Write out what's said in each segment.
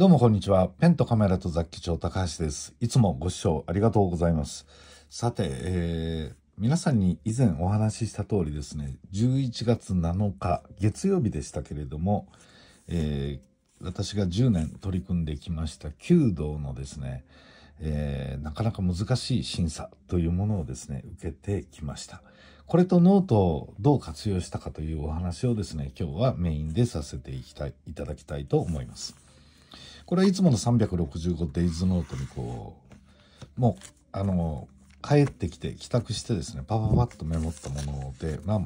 どうもこんにちは。ペンとカメラと雑記帳高橋です。いつもご視聴ありがとうございます。さて、えー、皆さんに以前お話しした通りですね、11月7日月曜日でしたけれども、えー、私が10年取り組んできました弓道のですね、えー、なかなか難しい審査というものをですね、受けてきました。これとノートをどう活用したかというお話をですね、今日はメインでさせていきたいいただきたいと思います。これはいつもの3 6 5デイズノートにこう、もう、あの、帰ってきて、帰宅してですね、パパパッとメモったもので、まあ、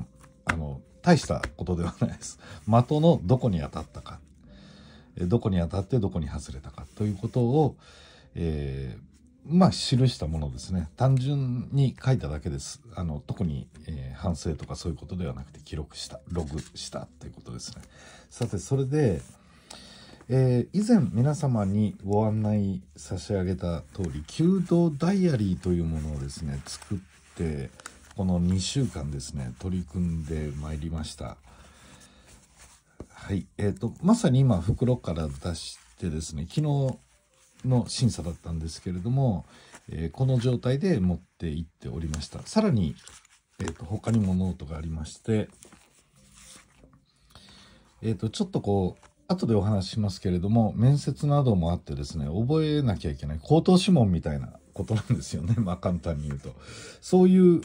あの、大したことではないです。的のどこに当たったか、どこに当たってどこに外れたかということを、えー、まあ、記したものですね。単純に書いただけです。あの、特に、えー、反省とかそういうことではなくて記録した、ログしたということですね。さて、それで、えー、以前皆様にご案内差し上げた通り、弓道ダイアリーというものをですね、作って、この2週間ですね、取り組んでまいりました。はい。えっ、ー、と、まさに今、袋から出してですね、昨日の審査だったんですけれども、えー、この状態で持っていっておりました。さらに、えっ、と、他にもノートがありまして、えっ、と、ちょっとこう、後でお話ししますけれども、面接などもあってですね、覚えなきゃいけない、口頭諮問みたいなことなんですよね。まあ簡単に言うと。そういう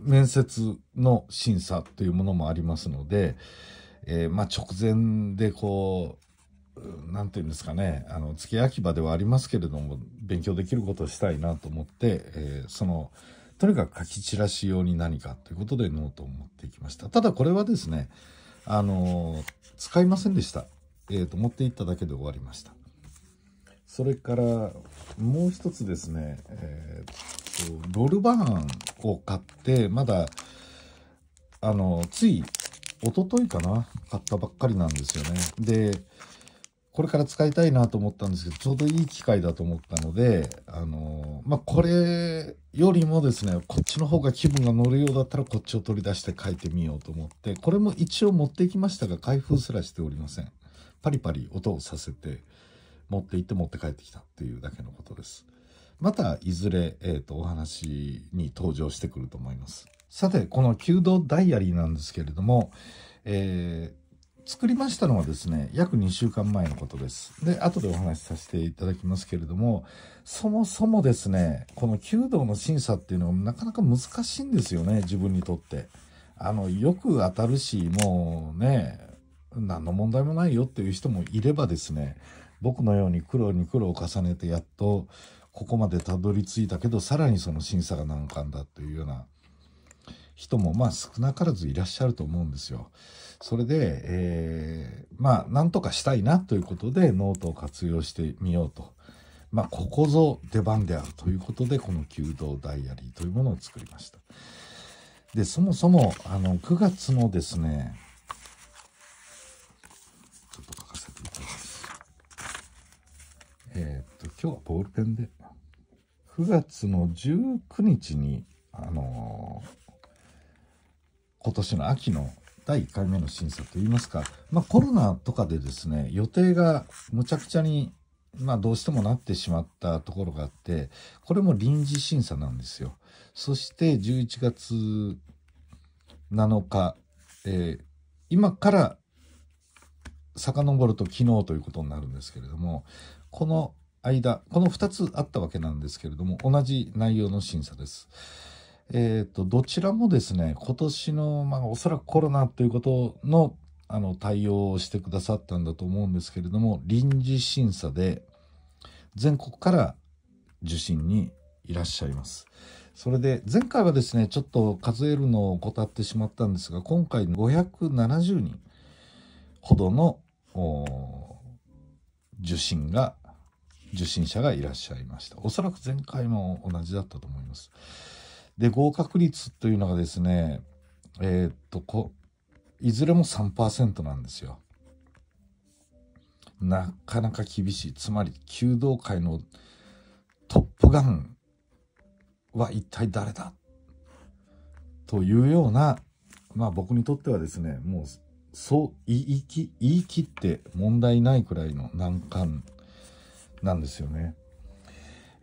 面接の審査というものもありますので、えー、まあ直前でこう、なんていうんですかね、あの、付け焼き場ではありますけれども、勉強できることをしたいなと思って、えー、その、とにかく書き散らし用に何かということでノートを持っていきました。ただこれはですね、あの使いませんでした。えーと、持っていっただけで終わりましたそれからもう一つですね、えーと、とロルバーンを買ってまだあのつい一昨日かな買ったばっかりなんですよねでこれから使いたいなと思ったんですけど、ちょうどいい機会だと思ったので、あのー、まあ、これよりもですね、こっちの方が気分が乗るようだったらこっちを取り出して書いてみようと思って、これも一応持ってきましたが、開封すらしておりません。パリパリ音をさせて持って行って持って帰ってきたっていうだけのことです。またいずれ、えーと、お話に登場してくると思います。さてこの「弓道ダイアリー」なんですけれども、えー、作りましたのはですね約2週間前のことです。で後でお話しさせていただきますけれどもそもそもですねこの弓道の審査っていうのはなかなか難しいんですよね自分にとって。あのよく当たるしもうね何の問題もないよっていう人もいればですね僕のように苦労に苦労を重ねてやっとここまでたどり着いたけどさらにその審査が難関だというような人もまあ少なからずいらっしゃると思うんですよ。それで、えー、まあなんとかしたいなということでノートを活用してみようと。まあここぞ出番であるということでこの弓道ダイアリーというものを作りました。で、そもそもあの9月のですね、えー、っと、今日はボールペンで、9月の19日に、あのー、今年の秋の第1回目の審査といいますか、まあ、コロナとかでですね、予定がむちゃくちゃに、まあ、どうしてもなってしまったところがあって、これも臨時審査なんですよ。そして11月7日、えー、今から遡ると昨日ということになるんですけれども、この間、この2つあったわけなんですけれども、同じ内容の審査です。えっ、ー、と、どちらもですね、今年の、まあ、おそらくコロナということの、あの、対応をしてくださったんだと思うんですけれども、臨時審査で、全国から受診にいらっしゃいます。それで、前回はですね、ちょっと数えるのを怠ってしまったんですが、今回570人ほどの受診が受信者がいらっしゃいました。おそらく前回も同じだったと思います。で、合格率というのがですね、えー、っと、こいずれも3%なんですよ。なかなか厳しい。つまり、弓道界のトップガンは一体誰だというような、まあ僕にとってはですね、もうそう言い切って問題ないくらいの難関なんですよね。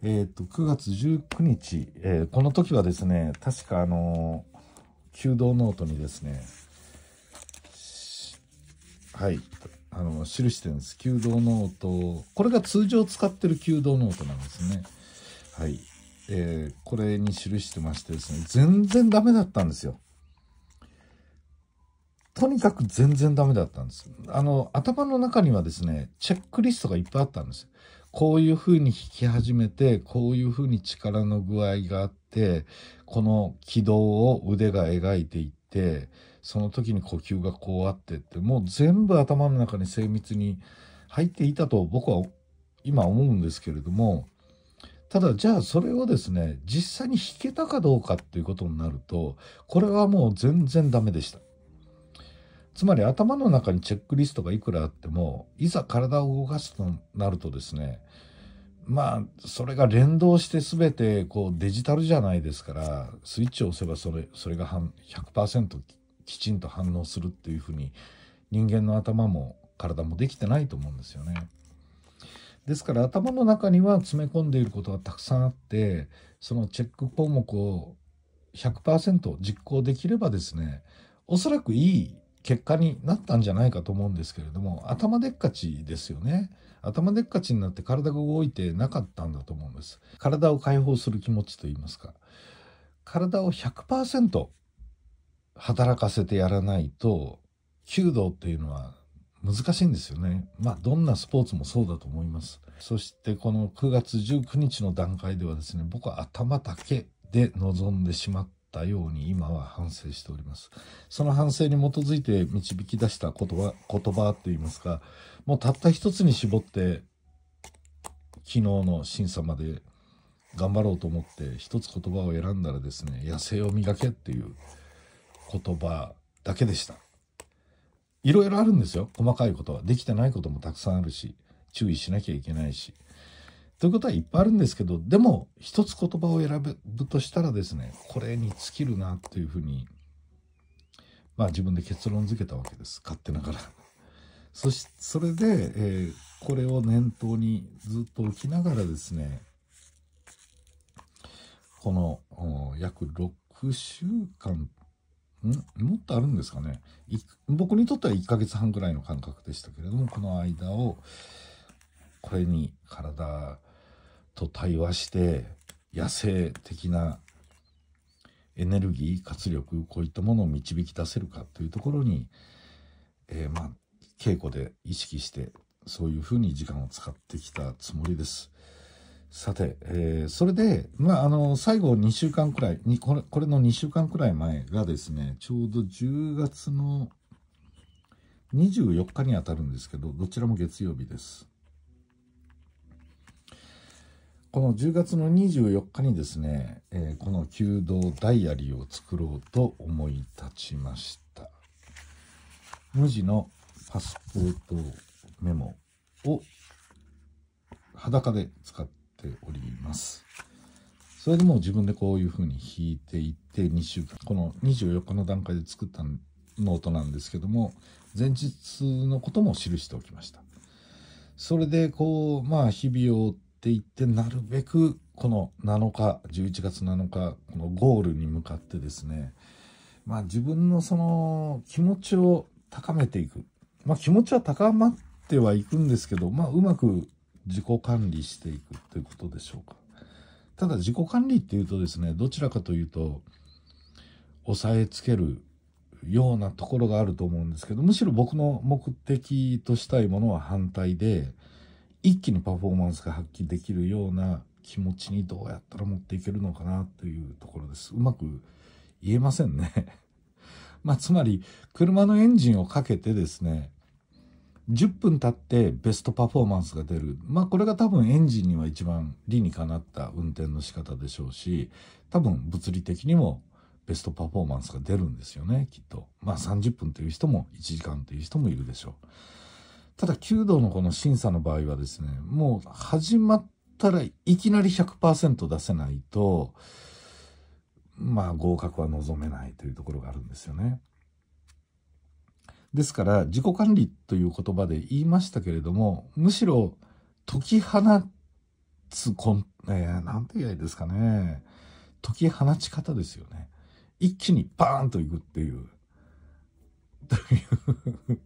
えっ、と、9月19日、えー、この時はですね、確かあの弓道ノートにですね、はい、あの、記してるんです。弓道ノート、これが通常使ってる弓道ノートなんですね。はい。えー、これに記してましてですね、全然ダメだったんですよ。とにかく全然ダメだったんです。あの、頭の中にはですね、チェックリストがいっぱいあったんです。こういうふうに弾き始めてこういうふうに力の具合があってこの軌道を腕が描いていってその時に呼吸がこうあってってもう全部頭の中に精密に入っていたと僕は今思うんですけれどもただじゃあそれをですね実際に弾けたかどうかっていうことになるとこれはもう全然ダメでした。つまり頭の中にチェックリストがいくらあってもいざ体を動かすとなるとですねまあそれが連動して全てこうデジタルじゃないですからスイッチを押せばそれそれが100%きちんと反応するっていうふうに人間の頭も体もできてないと思うんですよね。ですから頭の中には詰め込んでいることがたくさんあってそのチェック項目を100%実行できればですねおそらくいい結果になったんじゃないかと思うんですけれども頭でっかちですよね頭でっかちになって体が動いてなかったんだと思うんです体を解放する気持ちと言いますか体を100%働かせてやらないと弓道っていうのは難しいんですよねまあどんなスポーツもそうだと思いますそしてこの9月19日の段階ではですね僕は頭だけで臨んでしまっったように今は反省しております。その反省に基づいて導き出した言葉、言葉って言いますか、もうたった一つに絞って、昨日の審査まで頑張ろうと思って一つ言葉を選んだらですね、野生を磨けっていう言葉だけでした。いろいろあるんですよ。細かいことは。できてないこともたくさんあるし、注意しなきゃいけないし。ということはいっぱいあるんですけど、でも一つ言葉を選ぶとしたらですね、これに尽きるなというふうに、まあ自分で結論付けたわけです。勝手ながら。そし、それで、えー、これを念頭にずっと置きながらですね、この約6週間、んもっとあるんですかね。僕にとっては1ヶ月半ぐらいの感覚でしたけれども、この間を、これに体と対話して野生的なエネルギー活力こういったものを導き出せるかというところに、えー、まあ稽古で意識してそういうふうに時間を使ってきたつもりです。さて、えー、それで、まあ、あの、最後2週間くらいにこれ、これの2週間くらい前がですね、ちょうど10月の24日にあたるんですけど、どちらも月曜日です。この10月の24日にですね、えー、この弓道ダイアリーを作ろうと思い立ちました。無地のパスポートメモを裸で使っております。それでもう自分でこういう風に弾いていって2週間、この24日の段階で作ったノートなんですけども、前日のことも記しておきました。それでこう、まあ日々を追ってっていってなるべくこの7日11月7日このゴールに向かってですねまあ自分のその気持ちを高めていくまあ気持ちは高まってはいくんですけどまあうまく自己管理していくということでしょうかただ自己管理っていうとですねどちらかというと押さえつけるようなところがあると思うんですけどむしろ僕の目的としたいものは反対で一気にパフォーマンスが発揮できるような気持ちにどうやったら持っていけるのかなというところです。うまく言えませんね まあ、つまり、車のエンジンをかけてですね、10分経ってベストパフォーマンスが出る。まあ、これが多分エンジンには一番理にかなった運転の仕方でしょうし、多分物理的にもベストパフォーマンスが出るんですよね、きっと。まあ、30分という人も1時間という人もいるでしょう。ただ、弓道のこの審査の場合はですね、もう始まったらいきなり100%出せないと、まあ、合格は望めないというところがあるんですよね。ですから、自己管理という言葉で言いましたけれども、むしろ解き放つこん、えー、なんて言えばいいですかね。解き放ち方ですよね。一気にバーンといくっていう。という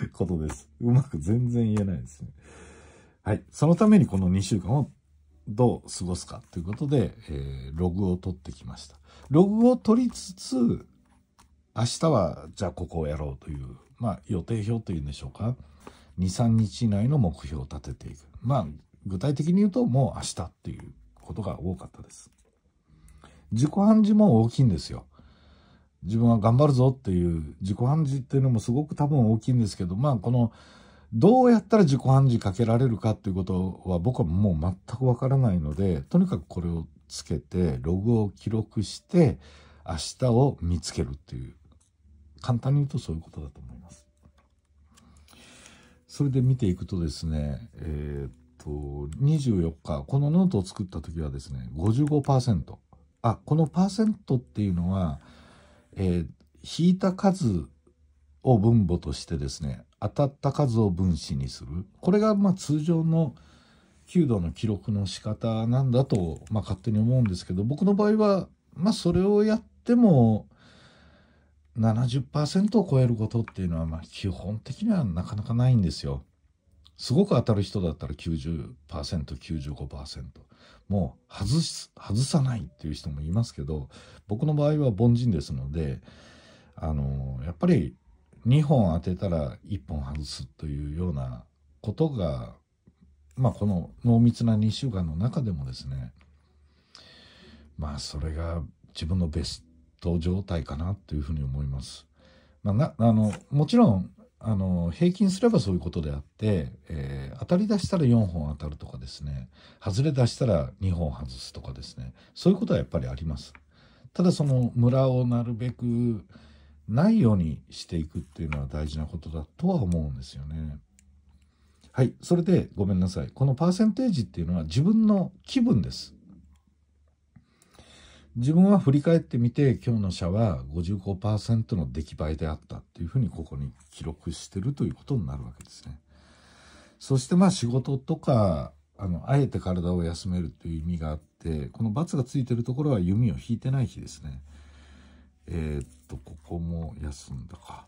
ことです。うまく全然言えないですね。はい。そのためにこの2週間をどう過ごすかということで、えー、ログを取ってきました。ログを取りつつ、明日はじゃあここをやろうという、まあ予定表というんでしょうか。2、3日以内の目標を立てていく。まあ具体的に言うともう明日っていうことが多かったです。自己暗示も大きいんですよ。自分は頑張るぞっていう自己暗示っていうのもすごく多分大きいんですけど、まあこの、どうやったら自己暗示かけられるかっていうことは僕はもう全くわからないので、とにかくこれをつけて、ログを記録して、明日を見つけるっていう。簡単に言うとそういうことだと思います。それで見ていくとですね、えー、っと、24日、このノートを作った時はですね、55%。あ、このパーセントっていうのは、えー、引いた数を分母としてですね当たった数を分子にするこれがま通常の弓道の記録の仕方なんだと、まあ、勝手に思うんですけど僕の場合は、まあ、それをやっても70%を超えることっていうのは、ま基本的にはなかなかないんですよ。すごく当たる人だったら 90%95% もう外す外さないっていう人もいますけど僕の場合は凡人ですのであのやっぱり2本当てたら1本外すというようなことが、まあ、この濃密な2週間の中でもですねまあそれが自分のベスト状態かなというふうに思います。まあ、なあのもちろんあの平均すればそういうことであって、えー、当たり出したら4本当たるとかですね外れ出したら2本外すとかですねそういうことはやっぱりあります。ただそのムラをなるべくないようにしていくっていうのは大事なことだとは思うんですよね。はいそれでごめんなさいこのパーセンテージっていうのは自分の気分です。自分は振り返ってみて今日の社は55%の出来栄えであったっていうふうにここに記録してるということになるわけですね。そしてまあ仕事とかあのあえて体を休めるという意味があってこの×がついてるところは弓を引いてない日ですね。えー、っとここも休んだか。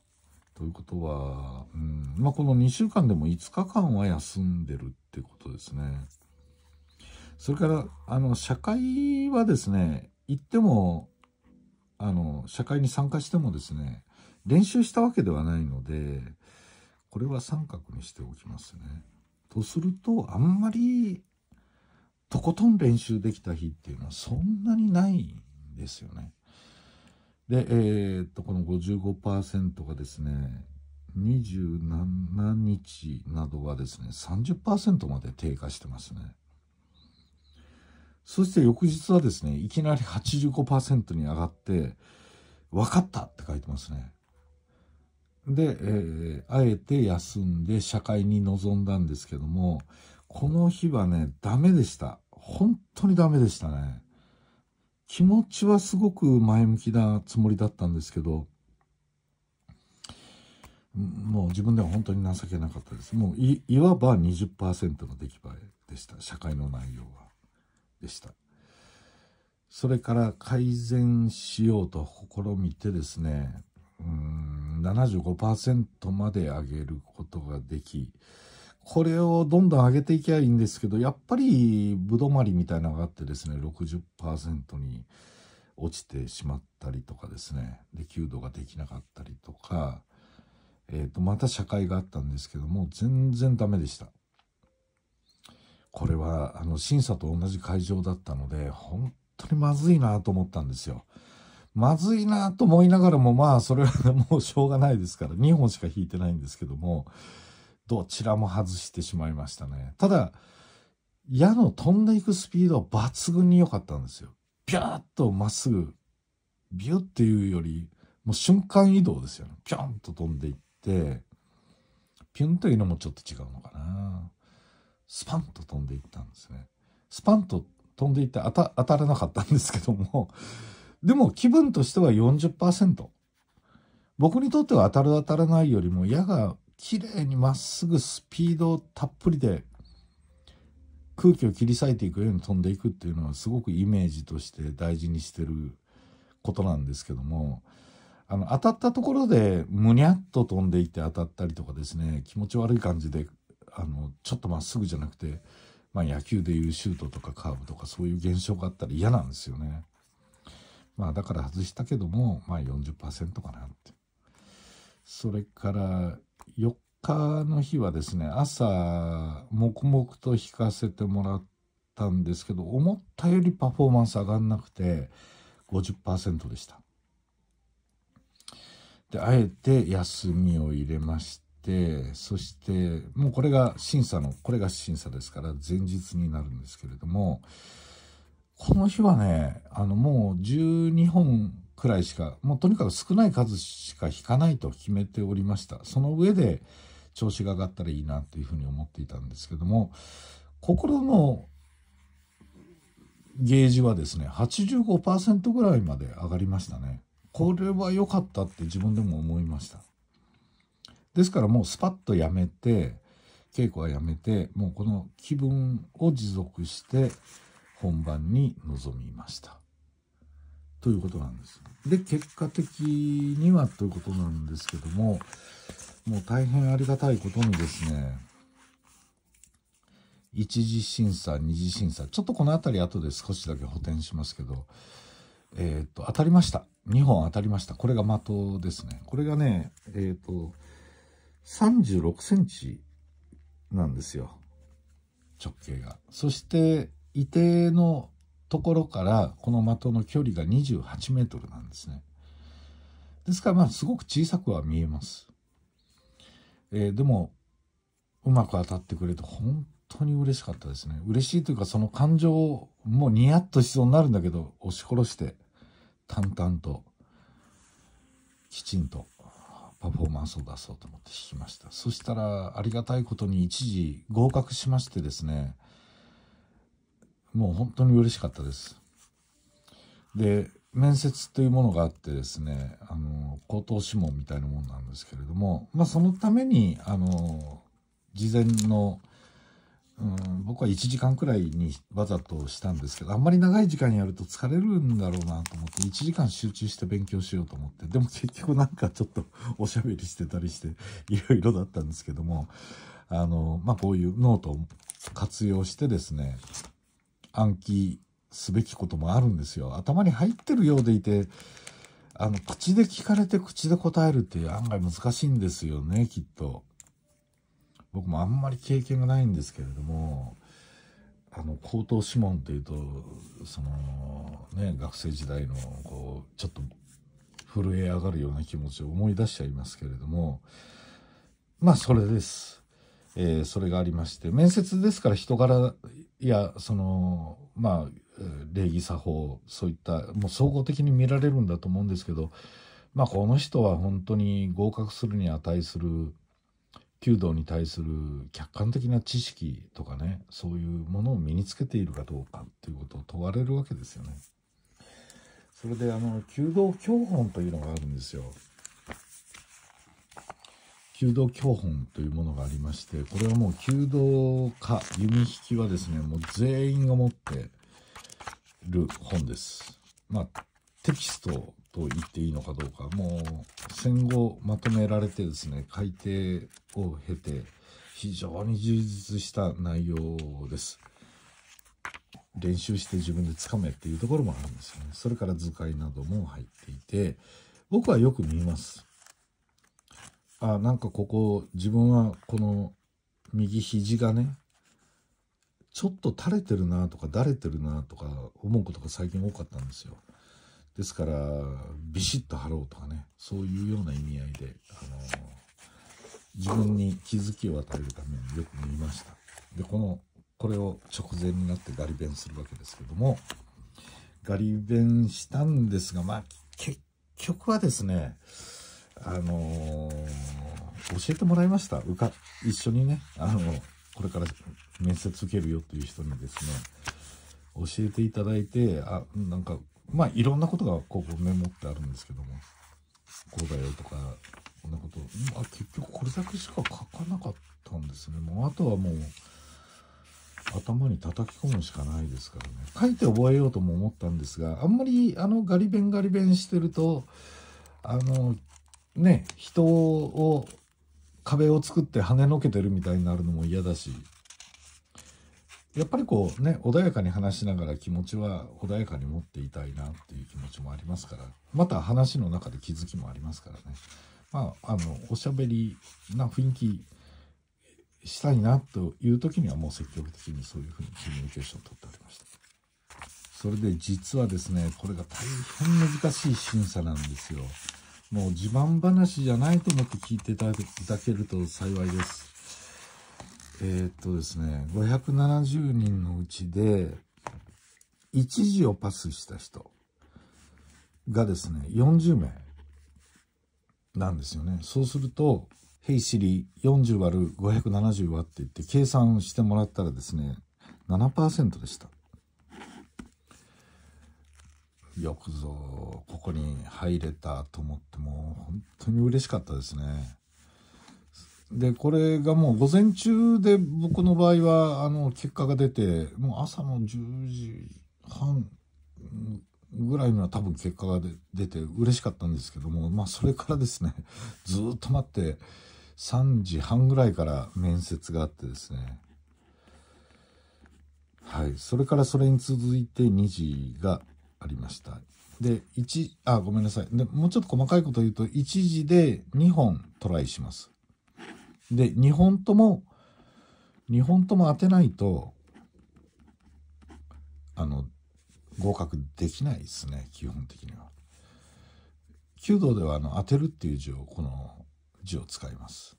ということは、うんまあ、この2週間でも5日間は休んでるってことですね。それから、あの、社会はですね、行っても、あの、社会に参加してもですね、練習したわけではないので、これは三角にしておきますね。とすると、あんまり、とことん練習できた日っていうのはそんなにないんですよね。で、えー、っと、この55%がですね、27日などはですね、30%まで低下してますね。そして翌日はですね、いきなり85%に上がって、分かったって書いてますね。で、えー、あえて休んで社会に臨んだんですけども、この日はね、ダメでした。本当にダメでしたね。気持ちはすごく前向きなつもりだったんですけど、もう自分では本当に情けなかったです。もうい、いわば20%の出来栄えでした。社会の内容は。でした。それから改善しようと試みてですね、うん、75%まで上げることができ、これをどんどん上げていけばいいんですけど、やっぱりぶどまりみたいなのがあってですね、60%に落ちてしまったりとかですね、で、弓度ができなかったりとか、えっ、ー、と、また社会があったんですけども、全然ダメでした。これはあの審査と同じ会場だったので本当にまずいなと思ったんですよ。まずいなと思いながらもまあそれはもうしょうがないですから2本しか引いてないんですけどもどちらも外してしまいましたね。ただ矢の飛んでいくスピードは抜群に良かったんですよ。ピューッとまっすぐビュッっていうよりもう瞬間移動ですよね。ピョンと飛んでいってピュンというのもちょっと違うのかな。スパンと飛んでいったんですね。スパンと飛んでいって当たらなかったんですけども、でも気分としては40%。僕にとっては当たる当たらないよりも矢が綺麗にまっすぐスピードたっぷりで空気を切り裂いていくように飛んでいくっていうのはすごくイメージとして大事にしてることなんですけどもあの当たったところでむにゃっと飛んでいって当たったりとかですね気持ち悪い感じであのちょっとまっすぐじゃなくて、まあ、野球でいうシュートとかカーブとかそういう現象があったら嫌なんですよね。まあだから外したけども、まあ40%かなって。それから4日の日はですね、朝、黙々と弾かせてもらったんですけど、思ったよりパフォーマンス上がんなくて50%でした。で、あえて休みを入れましてそしてもうこれが審査のこれが審査ですから前日になるんですけれどもこの日はねあのもう12本くらいしかもうとにかく少ない数しか引かないと決めておりましたその上で調子が上がったらいいなというふうに思っていたんですけども心のゲージはですね85%ぐらいまで上がりましたねこれは良かったって自分でも思いましたですからもうスパッとやめて稽古はやめてもうこの気分を持続して本番に臨みました。ということなんです。で結果的にはということなんですけどももう大変ありがたいことにですね一次審査二次審査ちょっとこの辺り後で少しだけ補填しますけどえっ、と当たりました2本当たりましたこれが的ですねこれがねえっ、と36センチなんですよ。直径が。そして、射定のところからこの的の距離が28メートルなんですね。ですからまあすごく小さくは見えます。えー、でもうまく当たってくれて本当に嬉しかったですね。嬉しいというかその感情をもうニヤッとしそうになるんだけど押し殺して淡々ときちんとパフォーマンスを出そうと思って弾きましたそしたらありがたいことに一時合格しましてですねもう本当に嬉しかったですで面接というものがあってですねあの口頭諮問みたいなもんなんですけれどもまあそのためにあの事前の、うん、僕は1時間くらいにわざとしたんですけど、あんまり長い時間やると疲れるんだろうなと思って、1時間集中して勉強しようと思って、でも結局なんかちょっとおしゃべりしてたりして、いろいろだったんですけども、あの、まあ、こういうノートを活用してですね、暗記すべきこともあるんですよ。頭に入ってるようでいて、あの、口で聞かれて口で答えるって案外難しいんですよね、きっと。僕もあんまり経験がないんですけれどもあの口頭諮問っていうとそのね学生時代のこうちょっと震え上がるような気持ちを思い出しちゃいますけれどもまあそれです。えー、それがありまして面接ですから人柄やそのまあ礼儀作法そういったもう総合的に見られるんだと思うんですけどまあこの人は本当に合格するに値する弓道に対する客観的な知識とかねそういうものを身につけているかどうかっていうことを問われるわけですよね。それであの弓道教本というのがあるんですよ。弓道教本というものがありましてこれはもう弓道家弓引きはですねもう全員が持ってる本です。まあテキストと言っていいのかどうかもう戦後まとめられてですね、改定を経て、非常に充実した内容です。練習して自分でつかめっていうところもあるんですよね。それから図解なども入っていて、僕はよく見ます。あ、なんかここ、自分はこの右肘がね、ちょっと垂れてるなとか、だれてるなとか思うことが最近多かったんですよ。ですからビシッと貼ろうとかねそういうような意味合いで、あの自分に気づきを与えるためによく見ましたでこのこれを直前になってガリ弁するわけですけどもガリ弁したんですがまあ結局はですねあのー、教えてもらいましたうか一緒にねあのこれから面接受けるよという人にですね教えていただいてあなんかまあいろんなことがこうメモってあるんですけども、こうだよとか、こんなこと、まあ結局これだけしか書かなかったんですね。もうあとはもう、頭に叩き込むしかないですからね。書いて覚えようとも思ったんですが、あんまりあのガリ勉ガリ勉してると、あの、ね、人を、壁を作って跳ねのけてるみたいになるのも嫌だし、やっぱりこうね穏やかに話しながら気持ちは穏やかに持っていたいなっていう気持ちもありますからまた話の中で気づきもありますからねまああのおしゃべりな雰囲気したいなという時にはもう積極的にそういうふうにコミュニケーションをとっておりましたそれで実はですねこれが大変難しい審査なんですよもう自慢話じゃないと思って聞いていただけると幸いですえー、っとですね、570人のうちで、1時をパスした人がですね、40名なんですよね。そうすると、ヘイシリ4 0割る570はって言って計算してもらったらですね、7%でした。よくぞ、ここに入れたと思っても、本当に嬉しかったですね。でこれがもう午前中で僕の場合はあの結果が出てもう朝の10時半ぐらいには多分結果が出て嬉しかったんですけどもまあそれからですね ずっと待って3時半ぐらいから面接があってですねはいそれからそれに続いて2時がありましたで1あごめんなさいでもうちょっと細かいこと言うと1時で2本トライしますで2本とも2本とも当てないとあの合格できないですね基本的には。弓道ではあの当てるっていう字をこの字を使います。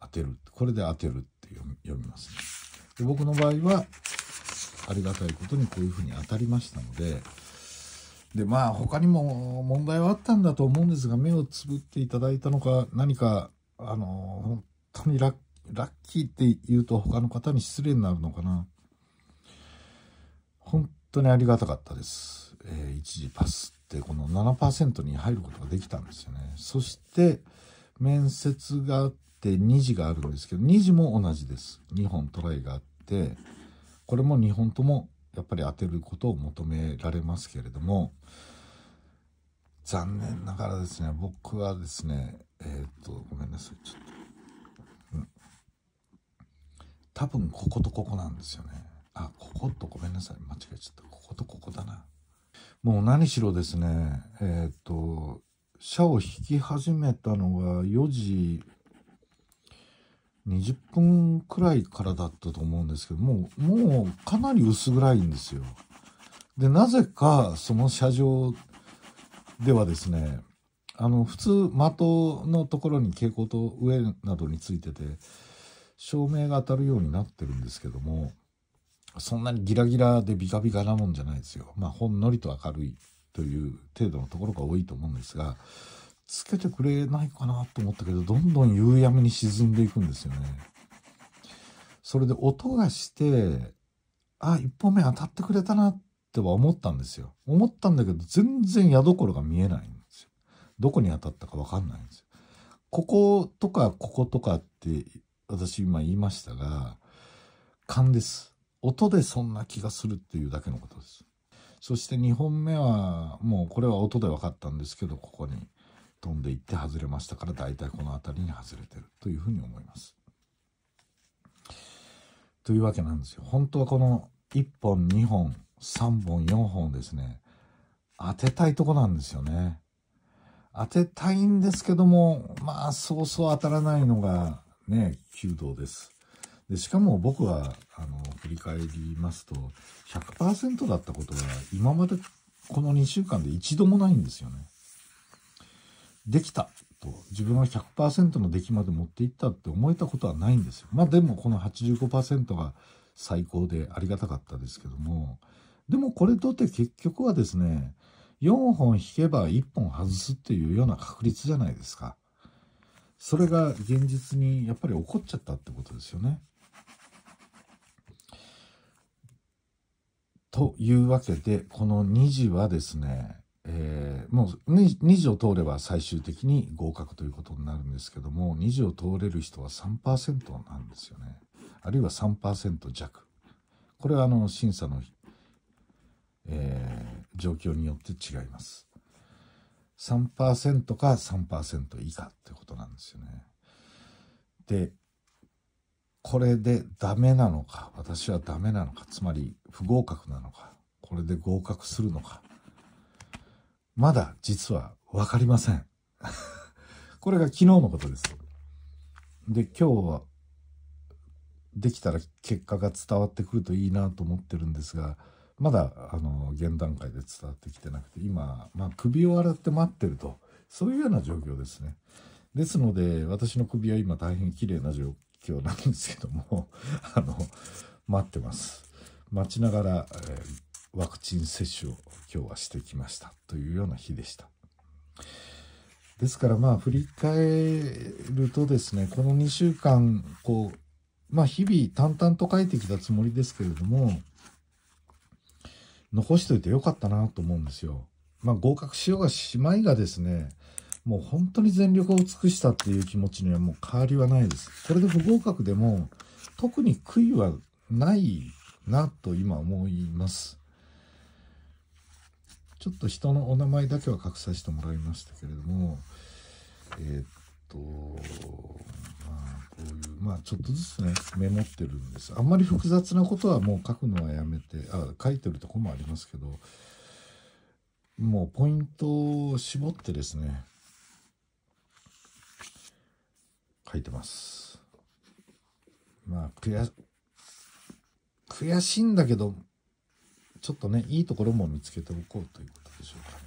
当てるこれで当てるって読みますね。で僕の場合はありがたいことにこういうふうに当たりましたのででまあ他にも問題はあったんだと思うんですが目をつぶっていただいたのか何かあの当にラッラッキーって言うと他の方に失礼になるのかな。本当にありがたかったです。えー、一時パスってこの7%に入ることができたんですよね。そして面接があって2時があるんですけど、2時も同じです。2本トライがあって、これも2本ともやっぱり当てることを求められますけれども、残念ながらですね、僕はですね、えー、っと、ごめんなさい。ちょっと多分こことここなんですよねあこことごめんなさい間違えちゃったこことここだなもう何しろですねえっ、ー、と車を引き始めたのが4時20分くらいからだったと思うんですけどもうもうかなり薄暗いんですよでなぜかその車上ではですねあの普通的のところに蛍光灯上などについてて照明が当たるようになってるんですけども、そんなにギラギラでビカビカなもんじゃないですよ。まあ、ほんのりと明るいという程度のところが多いと思うんですが、つけてくれないかなと思ったけど、どんどん夕闇に沈んでいくんですよね。それで音がして、あ、一本目当たってくれたなっては思ったんですよ。思ったんだけど、全然矢所が見えないんですよ。どこに当たったかわかんないんですよ。こことか、こことかって私今言いましたが、勘です。音でそんな気がするっていうだけのことです。そして2本目は、もうこれは音で分かったんですけど、ここに飛んでいって外れましたから、大体この辺りに外れてるというふうに思います。というわけなんですよ。本当はこの1本、2本、3本、4本ですね、当てたいとこなんですよね。当てたいんですけども、まあ、そうそう当たらないのが、ね、弓道です。で、しかも僕は、あの、振り返りますと、100%だったことが今までこの2週間で一度もないんですよね。できたと、自分は100%の出来まで持っていったって思えたことはないんですよ。まあでもこの85%が最高でありがたかったですけども、でもこれとって結局はですね、4本引けば1本外すっていうような確率じゃないですか。それが現実にやっぱり起こっちゃったってことですよね。というわけで、この2次はですね、えー、もう 2, 次を通れば最終的に合格ということになるんですけども、2次を通れる人は3%なんですよね。あるいは3%弱。これはあの審査の、えー、状況によって違います。3%か3%以下ってことなんですよね。で、これでダメなのか、私はダメなのか、つまり不合格なのか、これで合格するのか、まだ実はわかりません。これが昨日のことです。で、今日はできたら結果が伝わってくるといいなと思ってるんですが、まだあの現段階で伝わってきてなくて今、まあ、首を洗って待ってるとそういうような状況ですねですので私の首は今大変綺麗な状況なんですけども あの待ってます待ちながら、えー、ワクチン接種を今日はしてきましたというような日でしたですからまあ振り返るとですねこの2週間こうまあ日々淡々と書いてきたつもりですけれども残しといてよかったなと思うんですよ。まあ、合格しようがしまいがですね、もう本当に全力を尽くしたっていう気持ちにはもう変わりはないです。これで不合格でも特に悔いはないなと今思います。ちょっと人のお名前だけは隠させてもらいましたけれども、えー、っと、こうういまあちょっとずつねメモってるんですあんまり複雑なことはもう書くのはやめてあ書いてるとこもありますけどもうポイントを絞ってですね書いてますまあ悔悔しいんだけどちょっとねいいところも見つけておこうということでしょうか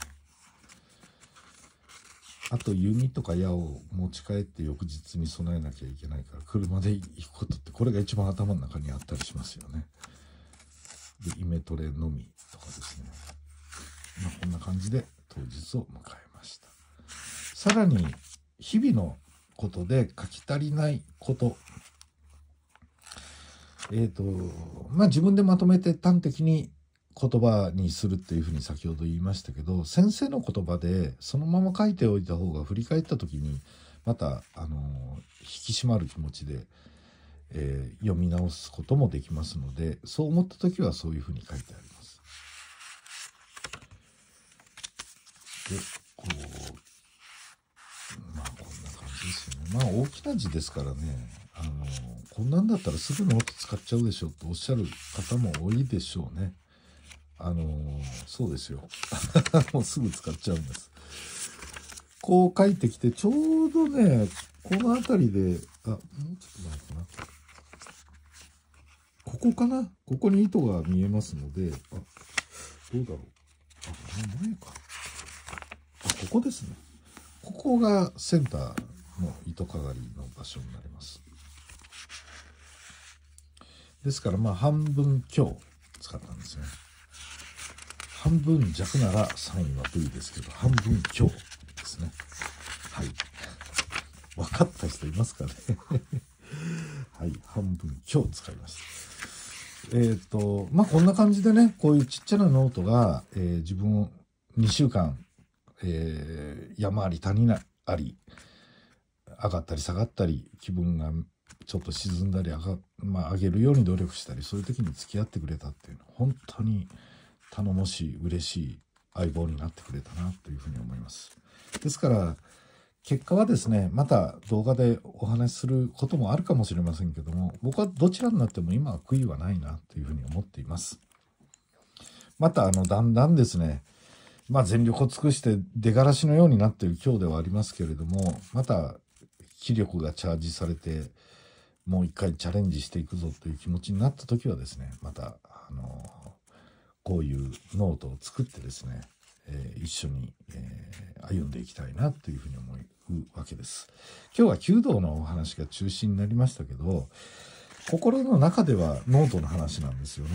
あと弓とか矢を持ち帰って翌日に備えなきゃいけないから車で行くことってこれが一番頭の中にあったりしますよね。でイメトレのみとかですね。まあ、こんな感じで当日を迎えました。さらに日々のことで書き足りないこと。えっ、ー、と、まあ自分でまとめて端的に言葉にするっていうふうに先ほど言いましたけど先生の言葉でそのまま書いておいた方が振り返った時にまたあの引き締まる気持ちで、えー、読み直すこともできますのでそう思った時はそういうふうに書いてあります。でこうまあこんな感じですよね。まあ大きな字ですからねあのこんなんだったらすぐノート使っちゃうでしょとおっしゃる方も多いでしょうね。あのー、そうですよ。もうすぐ使っちゃうんです。こう書いてきて、ちょうどね、この辺りで、あ、もうちょっと前かな。ここかなここに糸が見えますので、あ、どうだろう。あ、この前か。あ、ここですね。ここがセンターの糸かがりの場所になります。ですから、まあ、半分強使ったんですね。半分弱なら3ンは V ですけど、半分強ですね。はい。分かった人いますかね はい。半分強使いました。えっ、ー、と、まあ、こんな感じでね、こういうちっちゃなノートが、えー、自分を2週間、えー、山あり谷あり、上がったり下がったり、気分がちょっと沈んだり上が、まあ、上げるように努力したり、そういう時に付き合ってくれたっていうのは、本当に、頼もしい嬉しい相棒になってくれたなというふうに思いますですから結果はですねまた動画でお話しすることもあるかもしれませんけども僕はどちらになっても今は悔いはないなというふうに思っていますまたあのだんだんですねまあ全力を尽くして出がらしのようになっている今日ではありますけれどもまた気力がチャージされてもう一回チャレンジしていくぞという気持ちになった時はですねまたあのこういうノートを作ってですね、えー、一緒に、えー、歩んでいきたいなというふうに思うわけです。今日は弓道のお話が中心になりましたけど、心の中ではノートの話なんですよね。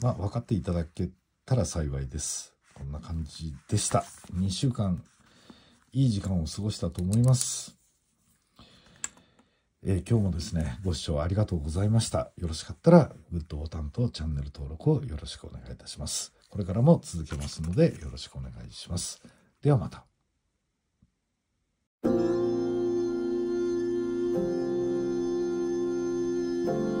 まあ、分かっていただけたら幸いです。こんな感じでした。2週間、いい時間を過ごしたと思います。えー、今日もですね、ご視聴ありがとうございました。よろしかったら、グッドボタンとチャンネル登録をよろしくお願いいたします。これからも続けますので、よろしくお願いします。ではまた。thank you